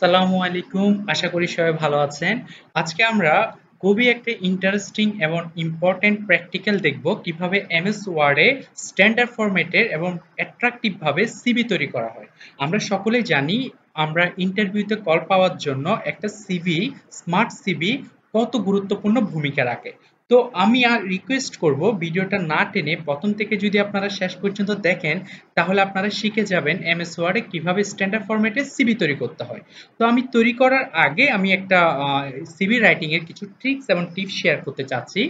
আসসালামু আলাইকুম আশা করি সবাই ভালো আছেন আজকে আমরা খুবই একটা ইন্টারেস্টিং এবং ইম্পর্টেন্ট প্র্যাকটিক্যাল দেখব কিভাবে এমএস ওয়ার্ডে স্ট্যান্ডার্ড ফরম্যাটের এবং অ্যাট্রাকটিভভাবে সিবি তৈরি করা হয় আমরা সকলে জানি আমরা ইন্টারভিউতে কল পাওয়ার জন্য একটা সিবি স্মার্ট সিবি কত গুরুত্বপূর্ণ ভূমিকা রাখে তো আমি আর রিকোয়েস্ট করব ভিডিওটা না টেনে প্রথম থেকে যদি আপনারা শেষ পর্যন্ত দেখেন তাহলে আপনারা শিখে যাবেন এমএস ওয়ার্ডে কীভাবে স্ট্যান্ডার্ড ফরম্যাটে সিবি তৈরি করতে হয় তো আমি তৈরি করার আগে আমি একটা সিবি রাইটিংয়ের কিছু ট্রিক্স এবং টিপস শেয়ার করতে চাচ্ছি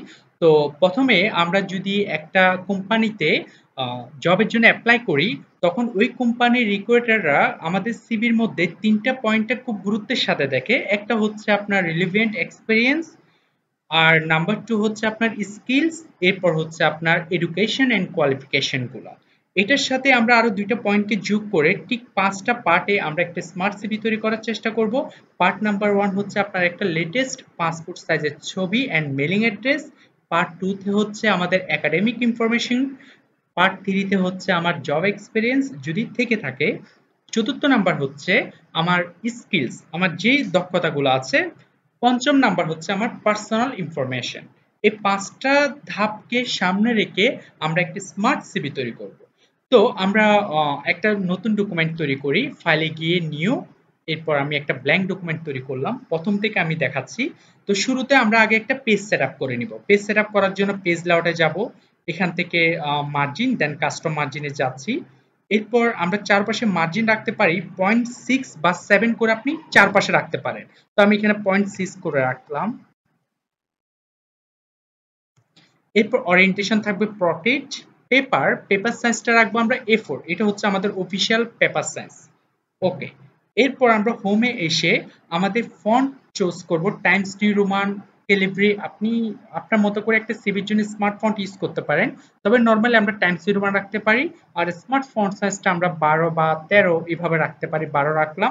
তো প্রথমে আমরা যদি একটা কোম্পানিতে জবের জন্য অ্যাপ্লাই করি তখন ওই কোম্পানির রিক্রুটাররা আমাদের সিবির মধ্যে তিনটা পয়েন্টটা খুব গুরুত্বের সাথে দেখে একটা হচ্ছে আপনার রিলিভেন্ট এক্সপিরিয়েন্স আর নাম্বার টু হচ্ছে আপনার স্কিলস এরপর হচ্ছে আপনার এডুকেশন অ্যান্ড কোয়ালিফিকেশনগুলো এটার সাথে আমরা আরো দুইটা পয়েন্টকে যোগ করে ঠিক পাঁচটা পার্টে আমরা একটা স্মার্ট সিভি তৈরি করার চেষ্টা করব পার্ট নাম্বার ওয়ান হচ্ছে আপনার একটা লেটেস্ট পাসপোর্ট সাইজের ছবি অ্যান্ড মেলিং অ্যাড্রেস পার্ট টুতে হচ্ছে আমাদের একাডেমিক ইনফরমেশন পার্ট থ্রিতে হচ্ছে আমার জব এক্সপিরিয়েন্স যদি থেকে থাকে চতুর্থ নাম্বার হচ্ছে আমার স্কিলস আমার যেই দক্ষতাগুলো আছে পঞ্চম নাম্বার হচ্ছে আমার পার্সোনাল ইনফরমেশন এই পাঁচটা ধাপকে সামনে রেখে আমরা একটি স্মার্ট সিবি তৈরি করব তো আমরা একটা নতুন ডকুমেন্ট তৈরি করি ফাইলে গিয়ে নিউ এরপর আমি একটা ব্ল্যাঙ্ক ডকুমেন্ট তৈরি করলাম প্রথম থেকে আমি দেখাচ্ছি তো শুরুতে আমরা আগে একটা পেজ সেট করে নিব পেজ সেট করার জন্য পেজ লাউটে যাব এখান থেকে মার্জিন দেন কাস্টম মার্জিনে যাচ্ছি এরপর আমরা চারপাশে মার্জিন রাখতে পারি পয়েন্ট সিক্স বা সেভেন করে আপনি চারপাশে রাখতে পারেন তো আমি এখানে পয়েন্ট সিক্স করে রাখলাম এরপর অরিয়েন্টেশন থাকবে প্রটেজ পেপার পেপার সাইজটা রাখবো আমরা এ ফোর এটা হচ্ছে আমাদের অফিসিয়াল পেপার সাইজ ওকে এরপর আমরা হোমে এসে আমাদের ফন্ট চুজ করব টাইমস নিউ রোমান ক্যালিব্রি আপনি আপনার মতো করে একটা সিভির জন্য স্মার্টফোন ইউজ করতে পারেন তবে নর্মালি আমরা টাইম জিরো রাখতে পারি আর স্মার্ট সাইজটা আমরা বারো বা তেরো এভাবে রাখতে পারি বারো রাখলাম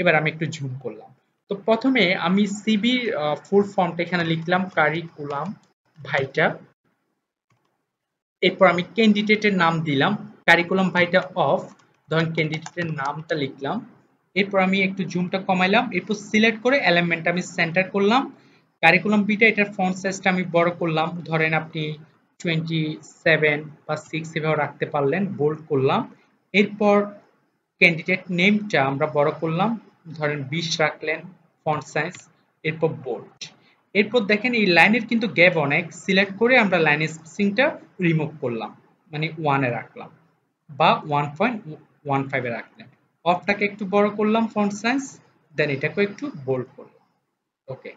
এবার আমি একটু ঝুম করলাম তো প্রথমে আমি সিবির ফুল ফর্মটা এখানে লিখলাম কারিকুলাম ভাইটা এরপর আমি ক্যান্ডিডেটের নাম দিলাম কারিকুলাম ভাইটা অফ ধরেন ক্যান্ডিডেটের নামটা লিখলাম এরপর আমি একটু জুমটা কমাইলাম এরপর সিলেক্ট করে অ্যালাইনমেন্ট আমি সেন্টার করলাম কারিকুলাম বিটা এটার ফন্ট সাইজটা আমি বড় করলাম ধরেন আপনি টোয়েন্টি সেভেন বা সিক্স এভাবে রাখতে পারলেন বোল্ড করলাম এরপর ক্যান্ডিডেট নেমটা আমরা বড় করলাম ধরেন বিশ রাখলেন ফন্ট সাইজ এরপর বোল্ড এরপর দেখেন এই লাইনের কিন্তু গ্যাপ অনেক সিলেক্ট করে আমরা লাইন স্পেসিংটা রিমুভ করলাম মানে ওয়ানে রাখলাম বা ওয়ান পয়েন্ট ওয়ান ফাইভে রাখলাম অফটাকে একটু বড় করলাম ফন্ট সাইজ দেন এটাকে একটু বোল্ড করলাম ওকে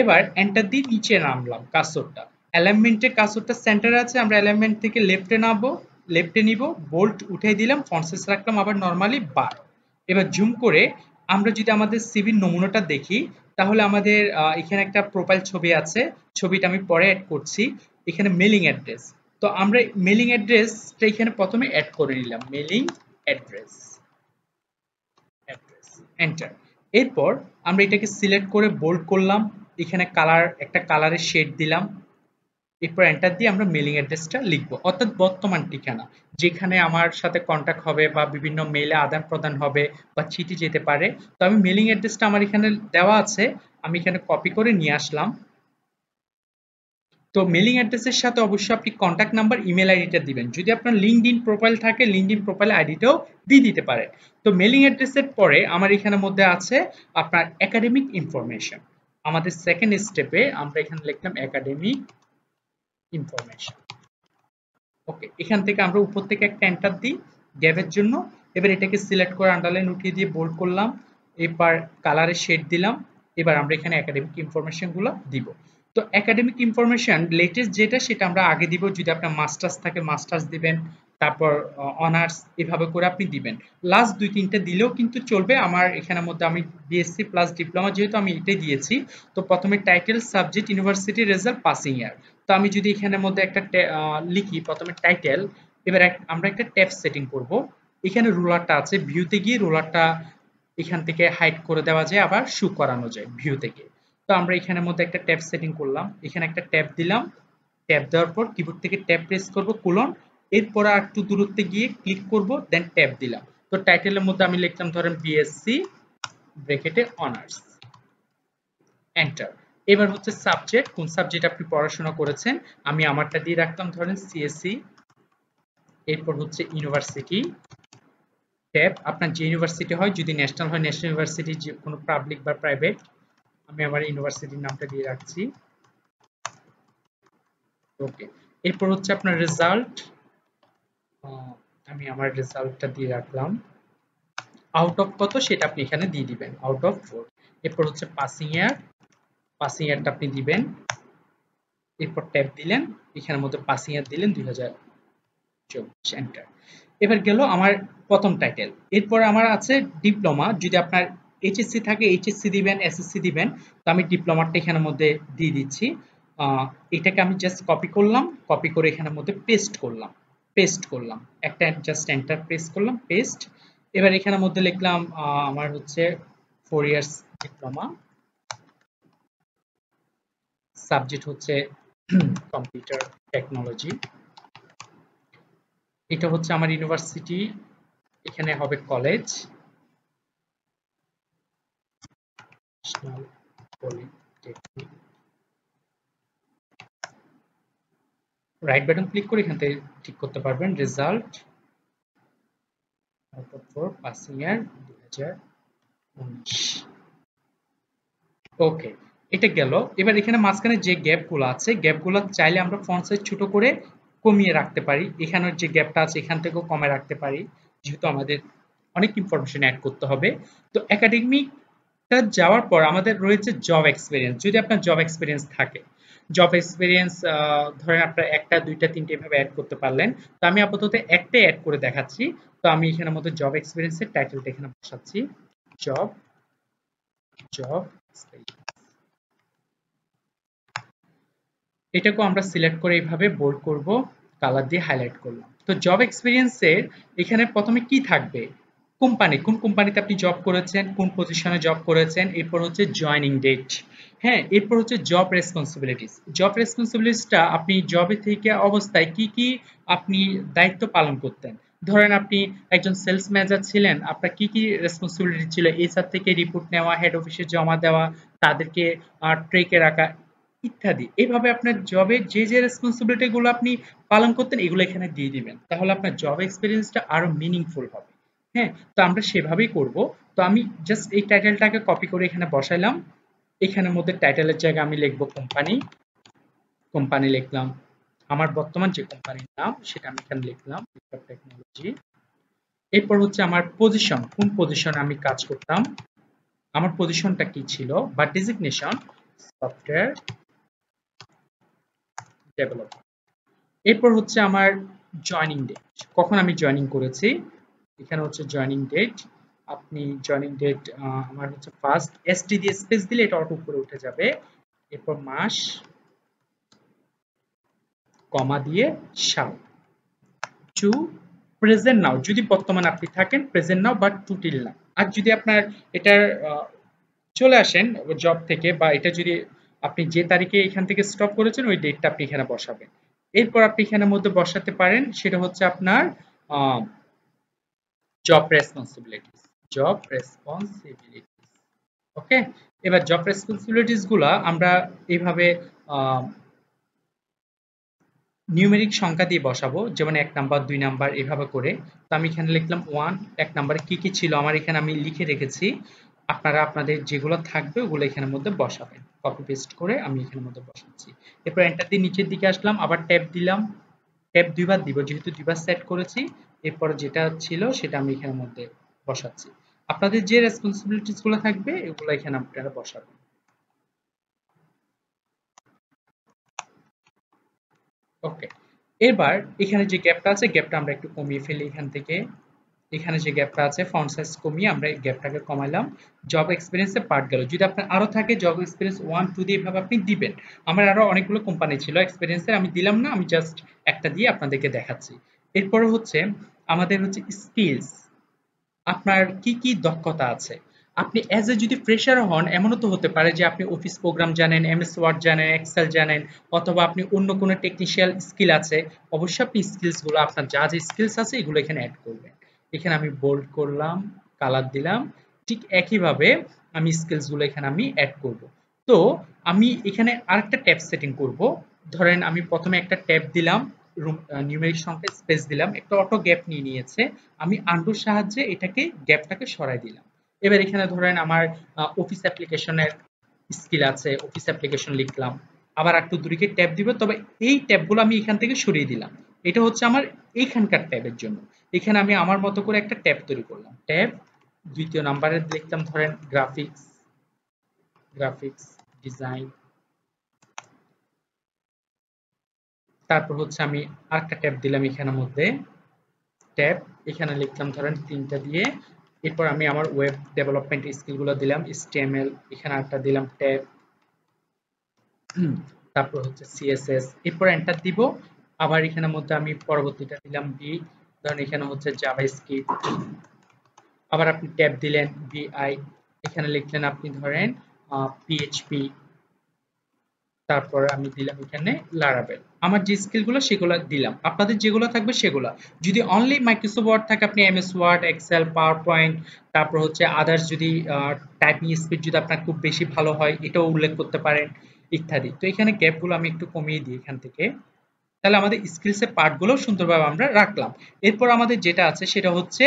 এবার এন্টার দিয়ে নিচে নামলাম কাসরটা অ্যালাইনমেন্টের কাসরটা সেন্টার আছে আমরা অ্যালাইনমেন্ট থেকে লেফটে নামবো লেফটে নিব বোল্ট উঠে দিলাম ফনসেস রাখলাম আবার নর্মালি বার এবার জুম করে আমরা যদি আমাদের সিভির নমুনাটা দেখি তাহলে আমাদের এখানে একটা প্রোফাইল ছবি আছে ছবিটা আমি পরে অ্যাড করছি এখানে মেলিং অ্যাড্রেস তো আমরা মেলিং অ্যাড্রেসটা এখানে প্রথমে অ্যাড করে নিলাম মেলিং অ্যাড্রেস অ্যাড্রেস এন্টার এরপর আমরা এটাকে সিলেক্ট করে বোল্ড করলাম এখানে কালার একটা কালারের শেড দিলাম এরপর এন্টার দিয়ে আমরা মেলিং অ্যাড্রেসটা লিখব অর্থাৎ বর্তমান ঠিকানা যেখানে আমার সাথে কন্ট্যাক্ট হবে বা বিভিন্ন মেলে আদান প্রদান হবে বা চিঠি যেতে পারে তো আমি মেলিং অ্যাড্রেসটা আমার এখানে দেওয়া আছে আমি এখানে কপি করে নিয়ে আসলাম তো মেলিং অ্যাড্রেসের সাথে অবশ্যই আপনি কন্ট্যাক্ট নাম্বার ইমেল আইডিটা দিবেন যদি আপনার লিঙ্কড ইন প্রোফাইল থাকে লিঙ্কড ইন প্রোফাইল আইডিটাও দিয়ে দিতে পারে তো মেলিং অ্যাড্রেসের পরে আমার এখানের মধ্যে আছে আপনার একাডেমিক ইনফরমেশন আমাদের সেকেন্ড স্টেপে আমরা এখানে লিখলাম একাডেমিক ইনফরমেশন ওকে এখান থেকে আমরা উপর থেকে একটা এন্টার দিই গ্যাপের জন্য এবার এটাকে সিলেক্ট করে আন্ডারলাইন উঠিয়ে দিয়ে বোল্ড করলাম এবার কালারে শেড দিলাম এবার আমরা এখানে একাডেমিক ইনফরমেশনগুলো দিব তো একাডেমিক ইনফরমেশন লেটেস্ট যেটা সেটা আমরা আগে দিব যদি আপনার মাস্টার্স থাকে মাস্টার্স দিবেন তারপর অনার্স এভাবে করে আপনি দিবেন লাস্ট দুই তিনটে দিলেও কিন্তু চলবে আমার এখানের মধ্যে আমি বিএসসি প্লাস ডিপ্লোমা যেহেতু আমি এটাই দিয়েছি তো প্রথমে title subject university result passing year তো আমি যদি এখানের মধ্যে একটা লিখি প্রথমে টাইটেল এবার আমরা একটা ট্যাপ সেটিং করব এখানে রোলারটা আছে ভিউতে গিয়ে রুলারটা এখান থেকে হাইড করে দেওয়া যায় আবার শু করানো যায় ভিউ থেকে তো আমরা এখানের মধ্যে একটা ট্যাপ সেটিং করলাম এখানে একটা ট্যাপ দিলাম ট্যাব দেওয়ার পর কিবোর্ড থেকে ট্যাপ প্রেস করব কুলন এরপরে একটু দূরত্বে গিয়ে ক্লিক করব দেন ট্যাব দিলাম তো টাইটেলের মধ্যে আমি লিখলাম ধরেন বিএসসি ব্রেকেটে অনার্স এন্টার এবার হচ্ছে সাবজেক্ট কোন সাবজেক্ট আপনি পড়াশোনা করেছেন আমি আমারটা দিয়ে রাখলাম ধরেন সিএসসি এরপর হচ্ছে ইউনিভার্সিটি ট্যাব আপনার যে ইউনিভার্সিটি হয় যদি ন্যাশনাল হয় ন্যাশনাল ইউনিভার্সিটি যে কোনো পাবলিক বা প্রাইভেট আমি আমার ইউনিভার্সিটির নামটা দিয়ে রাখছি ওকে এরপর হচ্ছে আপনার রেজাল্ট আমি আমার রেজাল্টটা দিয়ে রাখলাম আউট অফ কত সেটা আপনি এখানে দিয়ে দিবেন আউট অফ ফোর এরপর হচ্ছে পাসিং ইয়ার পাসিং ইয়ারটা আপনি দিবেন এরপর ট্যাপ দিলেন এখানের মধ্যে পাসিং ইয়ার দিলেন দুই হাজার চব্বিশ এন্টার এবার গেল আমার প্রথম টাইটেল এরপর আমার আছে ডিপ্লোমা যদি আপনার এইচএসসি থাকে এইচএসসি দিবেন এসএসসি দিবেন তো আমি ডিপ্লোমাটা এখানের মধ্যে দিয়ে দিচ্ছি এটাকে আমি জাস্ট কপি করলাম কপি করে এখানের মধ্যে পেস্ট করলাম পেস্ট করলাম একটা জাস্ট এন্টার প্রেস করলাম পেস্ট এবার এখানের মধ্যে লিখলাম আমার হচ্ছে ফোর ইয়ার্স ডিপ্লোমা সাবজেক্ট হচ্ছে কম্পিউটার টেকনোলজি এটা হচ্ছে আমার ইউনিভার্সিটি এখানে হবে college polytechnic right button click করে এখান থেকে ঠিক করতে পারবেন রেজাল্ট ফর পাসিং ইয়ার উনিশ ওকে এটা গেল এবার এখানে মাঝখানে যে গ্যাপগুলো আছে গ্যাপগুলো চাইলে আমরা ফন্ট সাইজ ছোট করে কমিয়ে রাখতে পারি এখানের যে গ্যাপটা আছে এখান থেকেও কমে রাখতে পারি যেহেতু আমাদের অনেক ইনফরমেশন অ্যাড করতে হবে তো একাডেমিকটা যাওয়ার পর আমাদের রয়েছে জব এক্সপিরিয়েন্স যদি আপনার জব এক্সপিরিয়েন্স থাকে জব এক্সপিরিয়েন্স ধরেন আপনারা একটা দুইটা তিনটে এভাবে অ্যাড করতে পারলেন তো আমি আপাতত একটা অ্যাড করে দেখাচ্ছি তো আমি এখানে মতো জব এক্সপিরিয়েন্সের টাইটেলটা এখানে বসাচ্ছি জব জব এটাকেও আমরা সিলেক্ট করে এইভাবে বোল্ড করব কালার দিয়ে হাইলাইট করলাম তো জব এক্সপিরিয়েন্সের এখানে প্রথমে কি থাকবে কোম্পানি কোন কোম্পানিতে আপনি জব করেছেন কোন পজিশনে জব করেছেন এরপর হচ্ছে জয়নিং ডেট হ্যাঁ এরপর হচ্ছে জব রেসপন্সিবিলিটিস জব রেসপন্সিবিলিটিসটা আপনি জবে থেকে অবস্থায় কি কি আপনি দায়িত্ব পালন করতেন ধরেন আপনি একজন সেলস ম্যানেজার ছিলেন আপনার কি কি রেসপন্সিবিলিটি ছিল সার থেকে রিপোর্ট নেওয়া হেড অফিসে জমা দেওয়া তাদেরকে ট্রেকে রাখা ইত্যাদি এভাবে আপনার জবে যে যে রেসপন্সিবিলিটিগুলো আপনি পালন করতেন এগুলো এখানে দিয়ে দিবেন তাহলে আপনার জব এক্সপিরিয়েন্সটা আরো মিনিংফুল হবে হ্যাঁ তো আমরা সেভাবেই করব তো আমি জাস্ট এই টাইটেলটাকে কপি করে এখানে বসাইলাম এখানের মধ্যে টাইটেলের জায়গায় আমি লিখব কোম্পানি কোম্পানি লিখলাম আমার বর্তমান যে কোম্পানির নাম সেটা আমি এখানে লিখলাম টেকনোলজি এরপর হচ্ছে আমার পজিশন কোন পজিশনে আমি কাজ করতাম আমার পজিশনটা কি ছিল বা ডেজিগনেশন সফটওয়্যার ডেভেলপার এরপর হচ্ছে আমার জয়নিং ডেট কখন আমি জয়নিং করেছি এখানে হচ্ছে জয়নিং ডেট আপনি জয়নিং ডেট আমার হচ্ছে ফার্স্ট এসটি দিয়ে স্পেস দিলে এটা অটো উপরে উঠে যাবে এরপর মাস কমা দিয়ে সাল টু প্রেজেন্ট নাও যদি বর্তমান আপনি থাকেন প্রেজেন্ট নাও বা টু টিল নাও আর যদি আপনার এটার চলে আসেন জব থেকে বা এটা যদি আপনি যে তারিখে এখান থেকে স্টপ করেছেন ওই ডেটটা আপনি এখানে বসাবেন এরপর আপনি এখানের মধ্যে বসাতে পারেন সেটা হচ্ছে আপনার job responsibilities job responsibilities okay এবার job responsibilities গুলা আমরা এইভাবে নিউমেরিক সংখ্যা দিয়ে বসাবো যেমন এক নাম্বার দুই নাম্বার এভাবে করে তো আমি এখানে লিখলাম ওয়ান এক নাম্বারে কি কি ছিল আমার এখানে আমি লিখে রেখেছি আপনারা আপনাদের যেগুলো থাকবে ওগুলো এখানের মধ্যে বসাবেন কপি পেস্ট করে আমি এখানের মধ্যে বসাচ্ছি এরপর এন্টার দিয়ে নিচের দিকে আসলাম আবার ট্যাব দিলাম টেপ দুইবার দিব যেহেতু দুইবার সেট করেছি এরপর যেটা ছিল সেটা আমি এখানের মধ্যে বসাচ্ছি আপনাদের যে রেসপন্সিবিলিটিসগুলো থাকবে এগুলো এখানে আপনারা বসাবেন ওকে এবার এখানে যে গ্যাপটা আছে গ্যাপটা আমরা একটু কমিয়ে ফেলি এখান থেকে এখানে যে গ্যাপটা আছে ফন্ট সাইজ কমিয়ে আমরা এই গ্যাপটাকে কমাইলাম জব এক্সপিরিয়েন্সে পার্ট গেল যদি আপনার আরও থাকে জব এক্সপিরিয়েন্স ওয়ান টু দিয়ে এভাবে আপনি দিবেন আমার আরও অনেকগুলো কোম্পানি ছিল এক্সপিরিয়েন্সের আমি দিলাম না আমি জাস্ট একটা দিয়ে আপনাদেরকে দেখাচ্ছি এরপরে হচ্ছে আমাদের হচ্ছে স্কিলস আপনার কি কি দক্ষতা আছে আপনি অ্যাজ এ যদি ফ্রেশার হন এমনও তো হতে পারে যে আপনি অফিস প্রোগ্রাম জানেন এম এস ওয়ার্ড জানেন এক্সেল জানেন অথবা আপনি অন্য কোনো টেকনিশিয়াল স্কিল আছে অবশ্যই আপনি স্কিলসগুলো আপনার যা যে স্কিলস আছে এগুলো এখানে অ্যাড করবেন এখানে আমি বোল্ড করলাম কালার দিলাম ঠিক একইভাবে আমি স্কেলসগুলো এখানে আমি অ্যাড করব তো আমি এখানে আরেকটা ট্যাব সেটিং করব ধরেন আমি প্রথমে একটা ট্যাব দিলাম রুম নিউমেরিক সংখ্যা স্পেস দিলাম একটা অটো গ্যাপ নিয়ে নিয়েছে আমি আন্ডুর সাহায্যে এটাকে গ্যাপটাকে সরাই দিলাম এবার এখানে ধরেন আমার অফিস অ্যাপ্লিকেশনের স্কিল আছে অফিস অ্যাপ্লিকেশন লিখলাম আবার একটু দূরে ট্যাব দিব তবে এই ট্যাবগুলো আমি এখান থেকে সরিয়ে দিলাম এটা হচ্ছে আমার এইখানকার ট্যাবের জন্য এখানে আমি আমার মতো করে একটা ট্যাব তৈরি করলাম ট্যাব দ্বিতীয় নাম্বারে লিখতাম ধরেন গ্রাফিক্স গ্রাফিক্স ডিজাইন তারপর হচ্ছে আমি আরেকটা ট্যাব দিলাম এখানের মধ্যে ট্যাব এখানে লিখলাম ধরেন তিনটা দিয়ে এরপর আমি আমার ওয়েব ডেভেলপমেন্ট স্কিলগুলো দিলাম স্টেমেল এখানে একটা দিলাম ট্যাব তারপর হচ্ছে সিএসএস এরপর এন্টার দিব আবার এখানের মধ্যে আমি পরবর্তীটা দিলাম বি ধরেন এখানে হচ্ছে জাভা স্ক্রিপ্ট আবার আপনি ট্যাব দিলেন বিআই এখানে লিখলেন আপনি ধরেন পিএইচপি তারপর আমি দিলাম এখানে লারাবেল আমার যে স্কিলগুলো সেগুলো দিলাম আপনাদের যেগুলো থাকবে সেগুলো যদি অনলি মাইক্রোসফট ওয়ার্ড থাকে আপনি MS Word Excel PowerPoint তারপর হচ্ছে আদার্স যদি টাইপিং স্পিড যদি আপনার খুব বেশি ভালো হয় এটাও উল্লেখ করতে পারেন ইত্যাদি তো এখানে গ্যাপগুলো আমি একটু কমিয়ে দিই এখান থেকে তাহলে আমাদের স্কিলসের পার্টগুলো সুন্দরভাবে আমরা রাখলাম এরপর আমাদের যেটা আছে সেটা হচ্ছে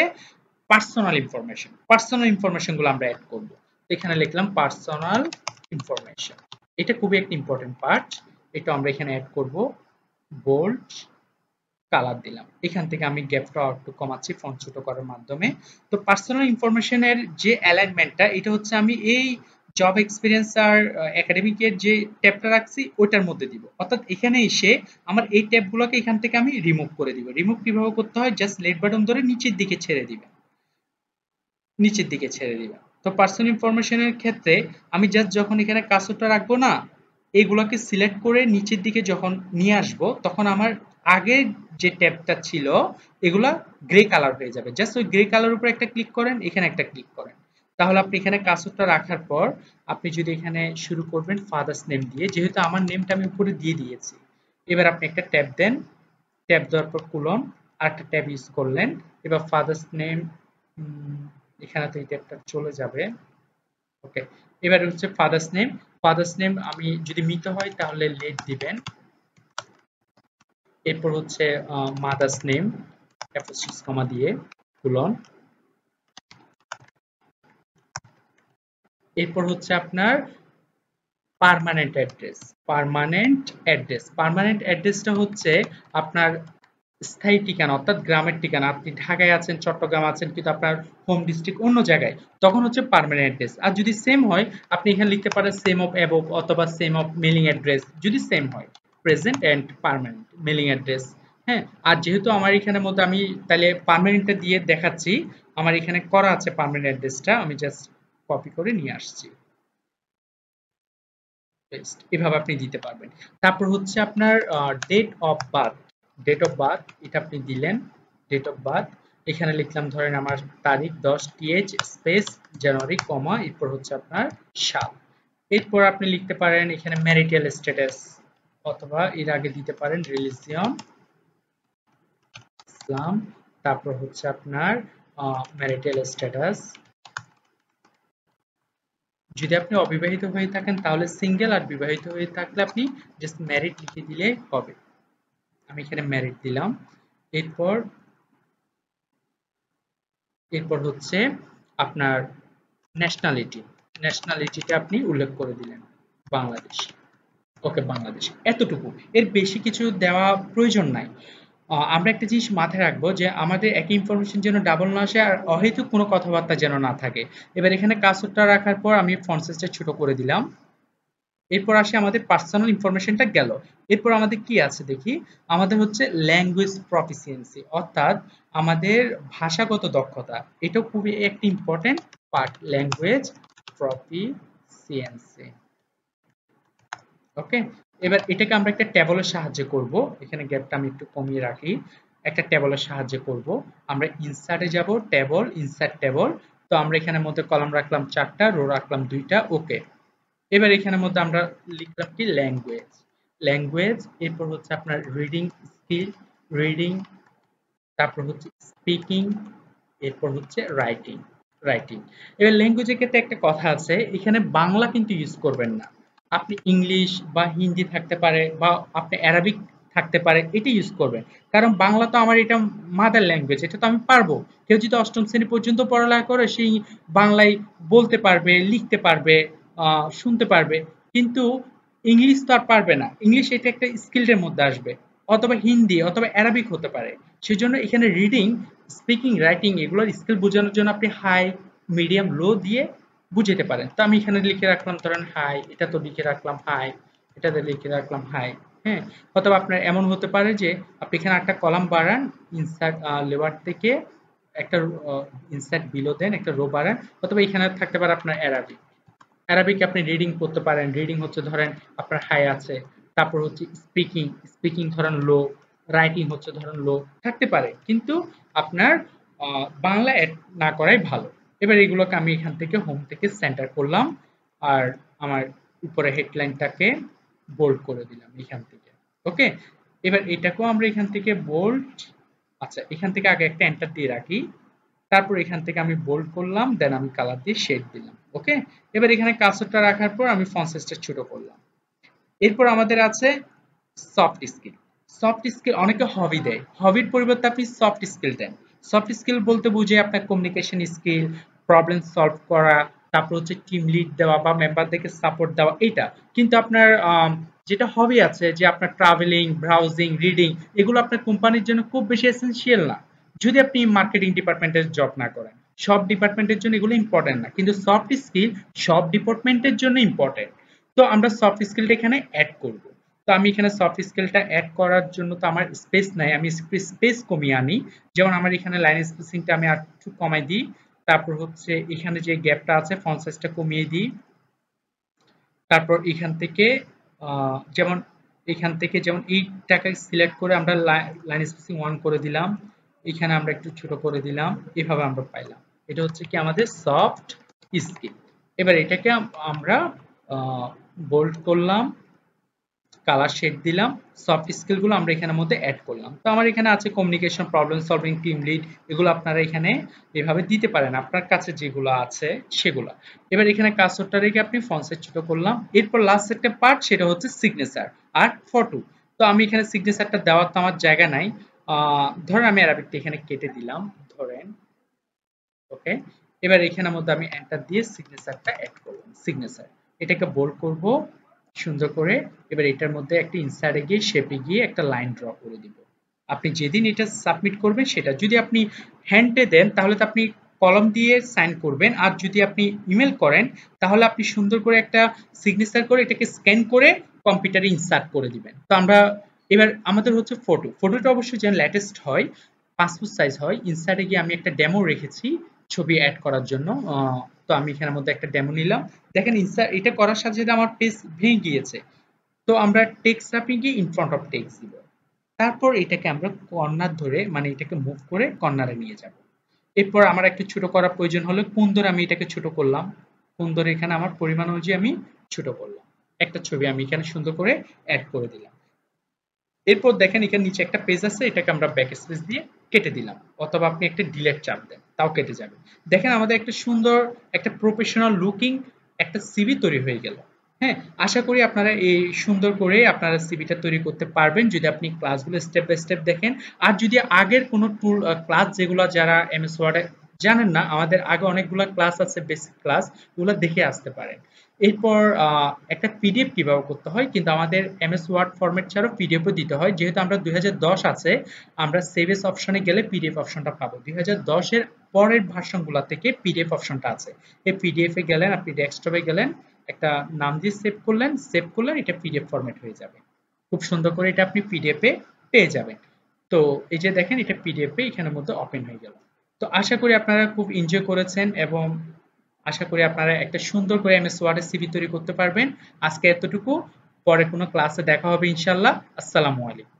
পার্সোনাল ইনফরমেশন পার্সোনাল ইনফরমেশনগুলো আমরা অ্যাড করব এখানে লিখলাম পার্সোনাল ইনফরমেশন এটা খুবই একটা ইম্পর্টেন্ট পার্ট এটা আমরা এখানে অ্যাড করব বোল্ড কালার দিলাম এখান থেকে আমি গ্যাপটা একটু কমাচ্ছি ফোন ছোট করার মাধ্যমে তো পার্সোনাল ইনফরমেশনের যে অ্যালাইনমেন্টটা এটা হচ্ছে আমি এই জব এক্সপিরিয়েন্স আর একাডেমিকের যে ট্যাবটা রাখছি ওইটার মধ্যে দিব অর্থাৎ এখানে এসে আমার এই ট্যাবগুলোকে এখান থেকে আমি রিমুভ করে দিব রিমুভ কিভাবে করতে হয় জাস্ট লেট বাটন ধরে নিচের দিকে ছেড়ে দিবেন নিচের দিকে ছেড়ে দিবেন তো পার্সোনাল ইনফরমেশনের ক্ষেত্রে আমি জাস্ট যখন এখানে কাসরটা রাখবো না এগুলোকে সিলেক্ট করে নিচের দিকে যখন নিয়ে আসব তখন আমার আগের যে ট্যাবটা ছিল এগুলা গ্রে কালার হয়ে যাবে জাস্ট ওই গ্রে কালার উপরে একটা ক্লিক করেন এখানে একটা ক্লিক করেন তাহলে আপনি এখানে কাসুরটা রাখার পর আপনি যদি এখানে শুরু করবেন ফাদার্স নেম দিয়ে যেহেতু আমার নেমটা আমি উপরে দিয়ে দিয়েছি এবার আপনি একটা ট্যাব দেন ট্যাব দেওয়ার পর কুলন আর একটা ট্যাব ইউজ করলেন এবার ফাদার্স নেম এখানে তো এই ট্যাবটা চলে যাবে ওকে এবার হচ্ছে ফাদার্স নেম ফাদার্স নেম আমি যদি মিত হয় তাহলে লেট দিবেন এরপর হচ্ছে মাদার্স নেম অ্যাপোস্ট্রোফ কমা দিয়ে কুলন এরপর হচ্ছে আপনার permanent address permanent address permanent অ্যাড্রেসটা হচ্ছে আপনার স্থায়ী ঠিকানা অর্থাৎ গ্রামের ঠিকানা আপনি ঢাকায় আছেন চট্টগ্রাম আছেন কিন্তু আপনার হোম ডিস্ট্রিক্ট অন্য জায়গায় তখন হচ্ছে পারমানেন্ট অ্যাড্রেস আর যদি সেম হয় আপনি এখানে লিখতে পারেন সেম অফ অ্যাবো অথবা সেম অফ মেলিং অ্যাড্রেস যদি সেম হয় present and permanent mailing address হ্যাঁ আর যেহেতু আমার এখানের মধ্যে আমি তাহলে পারমানেন্টটা দিয়ে দেখাচ্ছি আমার এখানে করা আছে পারমানেন্ট অ্যাড্রেসটা আমি জাস্ট কপি করে নিয়ে আসছি বেস্ট এভাবে আপনি দিতে পারবেন তারপর হচ্ছে আপনার date of birth date of birth এটা আপনি দিলেন ডেট অফ বার্থ এখানে লিখলাম ধরেন আমার তারিখ দশ টিএইচ স্পেস জানুয়ারি কমা এরপর হচ্ছে আপনার সাল এরপর আপনি লিখতে পারেন এখানে ম্যারিটাল স্ট্যাটাস অথবা এর আগে দিতে পারেন রিলিজিয়ন ইসলাম তারপর হচ্ছে আপনার ম্যারিটাল স্ট্যাটাস যদি আপনি অবিবাহিত হয়ে থাকেন তাহলে সিঙ্গেল আর বিবাহিত হয়ে থাকলে আপনি জাস্ট ম্যারিড লিখে দিলে হবে আমি এখানে ম্যারিড দিলাম এরপর এরপর হচ্ছে আপনার ন্যাশনালিটি ন্যাশনালিটিটা আপনি উল্লেখ করে দিলেন বাংলাদেশ ওকে বাংলাদেশ এতটুকু এর বেশি কিছু দেওয়া প্রয়োজন নাই আমরা একটা জিনিস মাথায় রাখবো যে আমাদের একই ইনফরমেশন যেন ডাবল না আসে আর অহেতুক কোনো কথাবার্তা যেন না থাকে এবার এখানে কাসরটা রাখার পর আমি ফন্ট সাইজটা ছোট করে দিলাম এরপর আসে আমাদের পার্সোনাল ইনফরমেশনটা গেল এরপর আমাদের কি আছে দেখি আমাদের হচ্ছে ল্যাঙ্গুয়েজ প্রফিসিয়েন্সি অর্থাৎ আমাদের ভাষাগত দক্ষতা এটা খুবই একটি important part language proficiency okay এবার এটাকে আমরা একটা ট্যাবলের সাহায্যে করব এখানে গ্যাপটা আমি একটু কমিয়ে রাখি একটা ট্যাবলের সাহায্যে করব আমরা ইনসার্টে যাব ট্যাবল ইনসার্ট ট্যাবল তো আমরা এখানে মধ্যে কলাম রাখলাম চারটা রো রাখলাম দুইটা ওকে এবার এখানের মধ্যে আমরা লিখলাম কি ল্যাঙ্গুয়েজ ল্যাঙ্গুয়েজ এরপর হচ্ছে আপনার রিডিং স্কিল রিডিং তারপর হচ্ছে স্পিকিং এরপর হচ্ছে রাইটিং রাইটিং এবার ল্যাঙ্গুয়েজের ক্ষেত্রে একটা কথা আছে এখানে বাংলা কিন্তু ইউজ করবেন না আপনি ইংলিশ বা হিন্দি থাকতে পারে বা আপনি অ্যারাবিক থাকতে পারে এটি ইউজ করবেন কারণ বাংলা তো আমার এটা মাদার ল্যাঙ্গুয়েজ এটা তো আমি পারবো কেউ যদি অষ্টম শ্রেণী পর্যন্ত পড়ালেখা করে সেই বাংলায় বলতে পারবে লিখতে পারবে শুনতে পারবে কিন্তু ইংলিশ তো আর পারবে না ইংলিশ এটা একটা স্কিলের মধ্যে আসবে অথবা হিন্দি অথবা অ্যারাবিক হতে পারে সেজন্য এখানে রিডিং স্পিকিং রাইটিং এগুলোর স্কিল বোঝানোর জন্য আপনি হাই মিডিয়াম লো দিয়ে বুঝাইতে পারেন তো আমি এখানে লিখে রাখলাম ধরেন হাই এটা তো লিখে রাখলাম হাই এটাতে লিখে রাখলাম হাই হ্যাঁ অথবা আপনার এমন হতে পারে যে আপনি এখানে একটা কলাম বাড়ান ইনসার্ট লেবার থেকে একটা ইনসার্ট বিলো দেন একটা রো বাড়ান অথবা এখানে থাকতে পারে আপনার অ্যারাবিক অ্যারাবিক আপনি রিডিং করতে পারেন রিডিং হচ্ছে ধরেন আপনার হাই আছে তারপর হচ্ছে স্পিকিং স্পিকিং ধরেন লো রাইটিং হচ্ছে ধরেন লো থাকতে পারে কিন্তু আপনার বাংলা অ্যাড না করাই ভালো এবার এগুলোকে আমি এখান থেকে হোম থেকে সেন্টার করলাম আর আমার উপরে হেডলাইনটাকে বোল্ড করে দিলাম এখান থেকে ওকে এবার এটাকেও আমরা এখান থেকে বোল্ড আচ্ছা এখান থেকে আগে একটা এন্টার দিয়ে রাখি তারপর এখান থেকে আমি বোল্ড করলাম দেন আমি কালার দিয়ে শেড দিলাম ওকে এবার এখানে কাসরটা রাখার পর আমি ফন্সেসটা ছোট করলাম এরপর আমাদের আছে সফট স্কিল সফট স্কিল অনেকে হবি দেয় হবির পরিবর্তে আপনি সফট স্কিল দেন সফট স্কিল বলতে বুঝে আপনার কমিউনিকেশন স্কিল প্রবলেম সলভ করা তারপর হচ্ছে টিম লিড দেওয়া বা মেম্বারদেরকে সাপোর্ট দেওয়া এইটা কিন্তু আপনার যেটা হবি আছে যে আপনার ট্রাভেলিং ব্রাউজিং রিডিং এগুলো আপনার কোম্পানির জন্য খুব বেশি এসেন্সিয়াল না যদি আপনি মার্কেটিং ডিপার্টমেন্টের জব না করেন সব ডিপার্টমেন্টের জন্য এগুলো ইম্পর্টেন্ট না কিন্তু সফট স্কিল সব ডিপার্টমেন্টের জন্য ইম্পর্টেন্ট তো আমরা সফট স্কিলটা এখানে অ্যাড করব তো আমি এখানে সফট স্কিলটা অ্যাড করার জন্য তো আমার স্পেস নাই আমি স্পেস কমিয়ে আনি যেমন আমার এখানে লাইন স্পেসিংটা আমি আর একটু কমাই দিই তারপর হচ্ছে এখানে যে গ্যাপটা আছে ফন্ট সাইজটা কমিয়ে দিই তারপর এখান থেকে যেমন এখান থেকে যেমন এই টাকা সিলেক্ট করে আমরা লাইন স্পেসিং ওয়ান করে দিলাম এখানে আমরা একটু ছোট করে দিলাম এভাবে আমরা পাইলাম এটা হচ্ছে কি আমাদের সফট স্কিল এবার এটাকে আমরা বোল্ড করলাম কালার শেড দিলাম সফট স্কিলগুলো আমরা এখানের মধ্যে অ্যাড করলাম তো আমার এখানে আছে communication problem solving team lead এগুলো আপনারা এখানে এভাবে দিতে পারেন আপনার কাছে যেগুলো আছে সেগুলো এবার এখানে কাসরটা রেখে আপনি ফন্সের ছোট করলাম এরপর লাস্ট একটা পার্ট সেটা হচ্ছে সিগনেচার আর ফটো তো আমি এখানে সিগনেচারটা দেওয়ার তো আমার জায়গা নাই ধরেন আমি অ্যারাবিকটা এখানে কেটে দিলাম ধরেন ওকে এবার এখানের মধ্যে আমি এন্টার দিয়ে সিগনেচারটা অ্যাড করলাম সিগনেচার এটাকে বোল্ড করব সুন্দর করে এবার এটার মধ্যে একটা ইনসাইডে গিয়ে শেপে গিয়ে একটা লাইন ড্র করে দিব আপনি যেদিন এটা সাবমিট করবেন সেটা যদি আপনি হ্যান্ডে দেন তাহলে তো আপনি কলম দিয়ে সাইন করবেন আর যদি আপনি ইমেল করেন তাহলে আপনি সুন্দর করে একটা সিগনেচার করে এটাকে স্ক্যান করে কম্পিউটারে ইনসার্ট করে দিবেন তো আমরা এবার আমাদের হচ্ছে ফটো ফটোটা অবশ্যই যেন লেটেস্ট হয় পাসপোর্ট সাইজ হয় ইনসাইডে গিয়ে আমি একটা ডেমো রেখেছি ছবি অ্যাড করার জন্য তো আমি এখানের মধ্যে একটা ডেমো নিলাম দেখেন ইনসার্ট এটা করার সাথে সাথে আমার পেজ ভেঙে গিয়েছে তো আমরা টেক্সট চাপিয়ে গিয়ে ইন ফ্রন্ট অফ টেক্সট দিব তারপর এটাকে আমরা কর্নার ধরে মানে এটাকে মুভ করে কর্নারে নিয়ে যাব এরপর আমার একটু ছোট করার প্রয়োজন হলো কোন ধরে আমি এটাকে ছোট করলাম কোন ধরে এখানে আমার পরিমাণ অনুযায়ী আমি ছোট করলাম একটা ছবি আমি এখানে সুন্দর করে অ্যাড করে দিলাম এরপর দেখেন এখানে নিচে একটা পেজ আছে এটাকে আমরা ব্যাক স্পেস দিয়ে কেটে দিলাম অথবা আপনি একটা ডিলেট চাপ দেন তাও কেটে যাবে দেখেন আমাদের একটা সুন্দর একটা প্রফেশনাল লুকিং একটা সিবি তৈরি হয়ে গেল হ্যাঁ আশা করি আপনারা এই সুন্দর করে আপনারা সিবিটা তৈরি করতে পারবেন যদি আপনি ক্লাসগুলো স্টেপ বাই স্টেপ দেখেন আর যদি আগের কোনো টুল ক্লাস যেগুলো যারা এমএস ওয়ার্ডে জানেন না আমাদের আগে অনেকগুলো ক্লাস আছে বেসিক ক্লাস ওগুলো দেখে আসতে পারেন এরপর একটা পিডিএফ কীভাবে করতে হয় কিন্তু আমাদের এমএস ওয়ার্ড ফর্মেট ছাড়াও পিডিএফও দিতে হয় যেহেতু আমরা দুই আছে আমরা সেভেস অপশনে গেলে পিডিএফ অপশনটা পাবো দুই দশের পরের ভার্সনগুলা থেকে পিডিএফ অপশনটা আছে এই পিডিএফ এ গেলেন আপনি ডেস্কটপে গেলেন একটা নাম দিয়ে সেভ করলেন সেভ করলেন এটা পিডিএফ ফরম্যাট হয়ে যাবে খুব সুন্দর করে এটা আপনি পিডিএফ এ পেয়ে যাবেন তো এই যে দেখেন এটা পিডিএফ এখানের মধ্যে ওপেন হয়ে গেল তো আশা করি আপনারা খুব এনজয় করেছেন এবং আশা করি আপনারা একটা সুন্দর করে এমএস ওয়ার্ডের সিভি তৈরি করতে পারবেন আজকে এতটুকু পরে কোনো ক্লাসে দেখা হবে ইনশাল্লাহ আসসালামু আলাইকুম